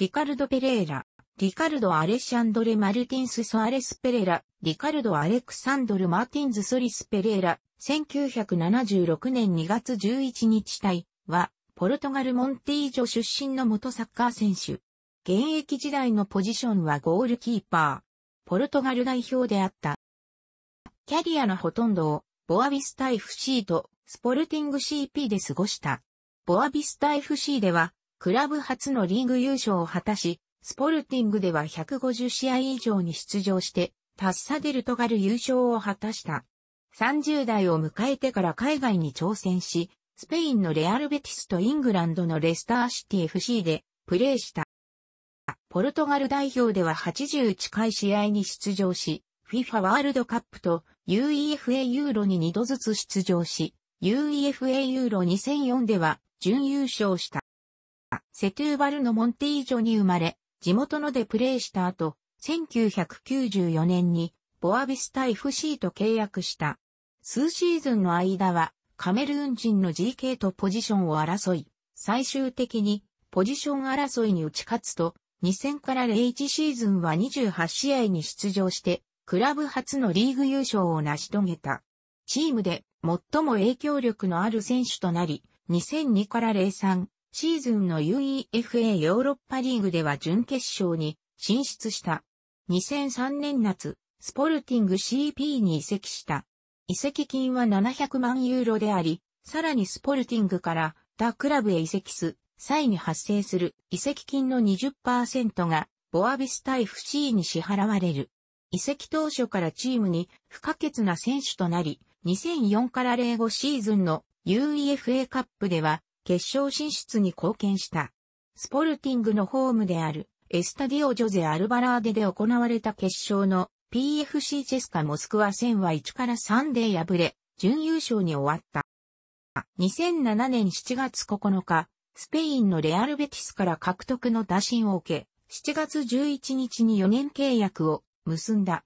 リカルド・ペレーラ、リカルド・アレシャンドレ・マルティンス・ソアレス・ペレラ、リカルド・アレクサンドル・マーティンズ・ソリス・ペレーラ、1976年2月11日隊は、ポルトガル・モンティージョ出身の元サッカー選手。現役時代のポジションはゴールキーパー。ポルトガル代表であった。キャリアのほとんどを、ボアビスタ FC と、スポルティング CP で過ごした。ボアビスタ FC では、クラブ初のリーグ優勝を果たし、スポルティングでは150試合以上に出場して、タッサデルトガル優勝を果たした。30代を迎えてから海外に挑戦し、スペインのレアルベティスとイングランドのレスターシティ FC でプレーした。ポルトガル代表では80近い試合に出場し、FIFA ワールドカップと UEFA ユーロに2度ずつ出場し、UEFA ユーロ2004では準優勝した。セトゥーバルのモンティージョに生まれ、地元のでプレーした後、1994年にボアビスタ FC と契約した。数シーズンの間はカメルーン人の GK とポジションを争い、最終的にポジション争いに打ち勝つと、2000から01シーズンは28試合に出場して、クラブ初のリーグ優勝を成し遂げた。チームで最も影響力のある選手となり、2002から03、シーズンの UEFA ヨーロッパリーグでは準決勝に進出した。2003年夏、スポルティング CP に移籍した。移籍金は700万ユーロであり、さらにスポルティングから他クラブへ移籍す、際に発生する移籍金の20%がボアビスタイフ C に支払われる。移籍当初からチームに不可欠な選手となり、2004から05シーズンの UEFA カップでは決勝進出に貢献した。スポルティングのホームであるエスタディオ・ジョゼ・アルバラーデで行われた決勝の PFC チェスカ・モスクワ戦は1から3で敗れ、準優勝に終わった。2007年7月9日、スペインのレアルベティスから獲得の打診を受け、7月11日に4年契約を結んだ。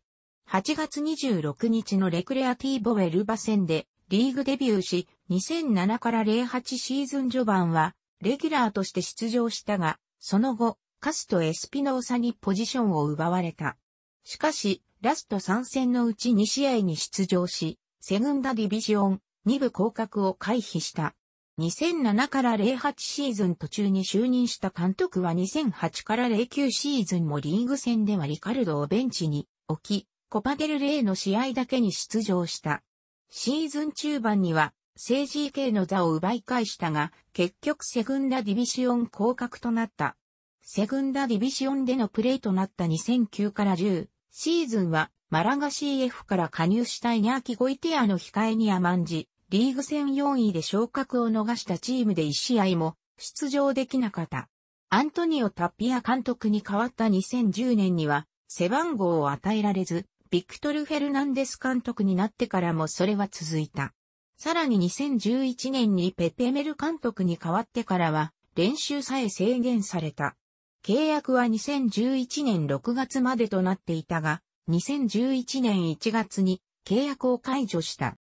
8月26日のレクレアティーボウェルバ戦でリーグデビューし、2007から08シーズン序盤は、レギュラーとして出場したが、その後、カスとエスピノーサにポジションを奪われた。しかし、ラスト3戦のうち2試合に出場し、セグンダディビジョン2部降格を回避した。2007から08シーズン途中に就任した監督は2008から09シーズンもリーグ戦ではリカルドをベンチに置き、コパデルレイの試合だけに出場した。シーズン中盤には政治系の座を奪い返したが、結局セグンダディビシオン降格となった。セグンダディビシオンでのプレーとなった2009から10シーズンは、マラガ CF から加入したイニャーキ・ゴイティアの控えに甘んじ、リーグ戦4位で昇格を逃したチームで1試合も出場できなかった。アントニオ・タッピア監督に代わった2010年には、背番号を与えられず、ビクトル・フェルナンデス監督になってからもそれは続いた。さらに2011年にペペメル監督に代わってからは、練習さえ制限された。契約は2011年6月までとなっていたが、2011年1月に契約を解除した。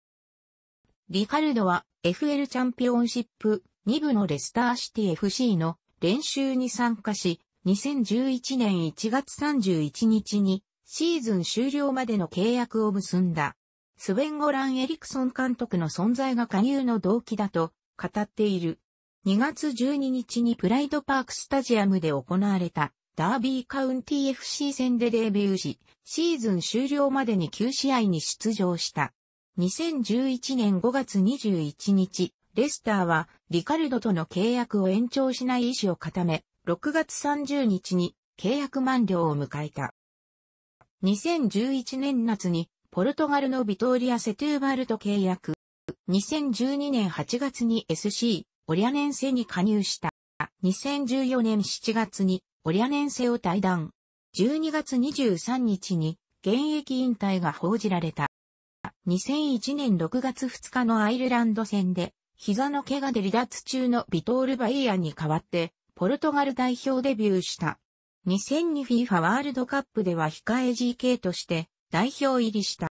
リカルドは FL チャンピオンシップ2部のレスターシティ FC の練習に参加し、2011年1月31日にシーズン終了までの契約を結んだ。スウェンゴラン・エリクソン監督の存在が加入の動機だと語っている。2月12日にプライドパークスタジアムで行われたダービーカウンティ FC 戦でデビューし、シーズン終了までに9試合に出場した。2011年5月21日、レスターはリカルドとの契約を延長しない意思を固め、6月30日に契約満了を迎えた。2011年夏にポルトガルのビトーリア・セトゥーバルと契約。2012年8月に SC、オリアネンセに加入した。2014年7月にオリアネンセを退団。12月23日に現役引退が報じられた。2001年6月2日のアイルランド戦で、膝の怪我で離脱中のビトール・バイヤに代わって、ポルトガル代表デビューした。2002FIFA ワールドカップでは控え GK として代表入りした。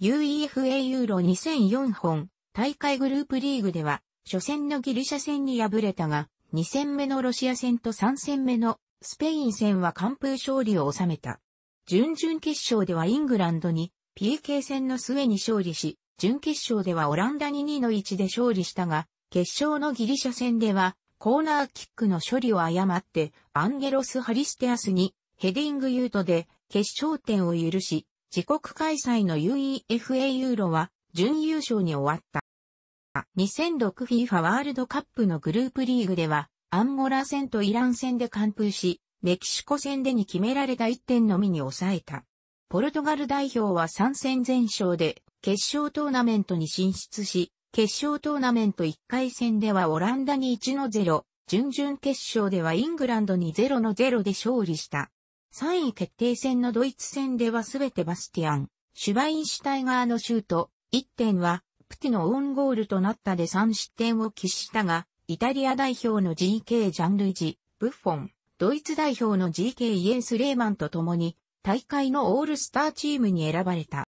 UEFA ユーロ2004本大会グループリーグでは、初戦のギリシャ戦に敗れたが、2戦目のロシア戦と3戦目のスペイン戦は完封勝利を収めた。準々決勝ではイングランドに PK 戦の末に勝利し、準決勝ではオランダに2の1で勝利したが、決勝のギリシャ戦ではコーナーキックの処理を誤ってアンゲロス・ハリステアスにヘディングユートで決勝点を許し、自国開催の UEFA ユーロは準優勝に終わった。2006FIFA ワールドカップのグループリーグでは、アンゴラ戦とイラン戦で完封し、メキシコ戦でに決められた1点のみに抑えた。ポルトガル代表は3戦全勝で、決勝トーナメントに進出し、決勝トーナメント1回戦ではオランダに1の0、準々決勝ではイングランドに0の0で勝利した。3位決定戦のドイツ戦ではすべてバスティアン、シュバインシュタイガーのシュート、1点は、プティのオンゴールとなったで3失点を喫したが、イタリア代表の GK ジャンルイジ、ブッフォン、ドイツ代表の GK イエンス・レーマンと共に、大会のオールスターチームに選ばれた。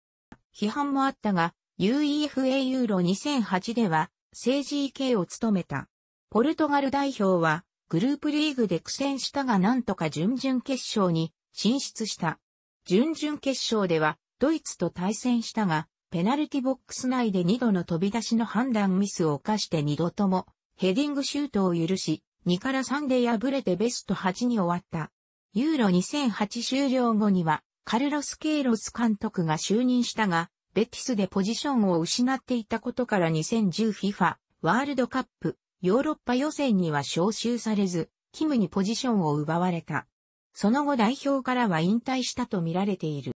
批判もあったが、UEFA ユーロ2008では、正 GK を務めた。ポルトガル代表は、グループリーグで苦戦したがなんとか準々決勝に進出した。準々決勝ではドイツと対戦したが、ペナルティボックス内で2度の飛び出しの判断ミスを犯して2度ともヘディングシュートを許し、2から3で敗れてベスト8に終わった。ユーロ2008終了後には、カルロス・ケイロス監督が就任したが、ベティスでポジションを失っていたことから 2010FIFA ワールドカップヨーロッパ予選には招集されず、キムにポジションを奪われた。その後代表からは引退したと見られている。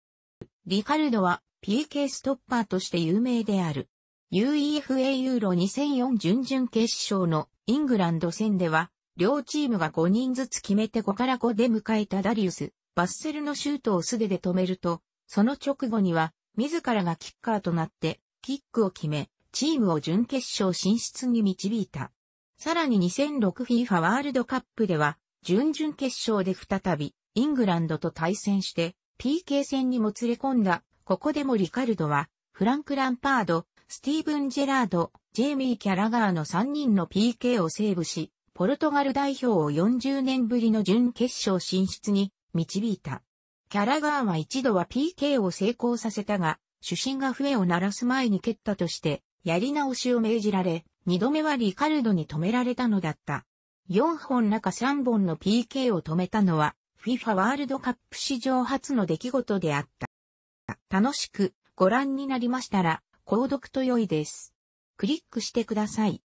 リカルドは PK ストッパーとして有名である。UEFA ユーロ2004準々決勝のイングランド戦では、両チームが5人ずつ決めて5から5で迎えたダリウス、バッセルのシュートを素手で止めると、その直後には、自らがキッカーとなって、キックを決め、チームを準決勝進出に導いた。さらに 2006FIFA ワールドカップでは、準々決勝で再び、イングランドと対戦して、PK 戦にもつれ込んだ、ここでもリカルドは、フランク・ランパード、スティーブン・ジェラード、ジェイミー・キャラガーの3人の PK をセーブし、ポルトガル代表を40年ぶりの準決勝進出に導いた。キャラガーは一度は PK を成功させたが、主審が笛を鳴らす前に蹴ったとして、やり直しを命じられ、二度目はリカルドに止められたのだった。四本中三本の PK を止めたのは、FIFA ワールドカップ史上初の出来事であった。楽しくご覧になりましたら、購読と良いです。クリックしてください。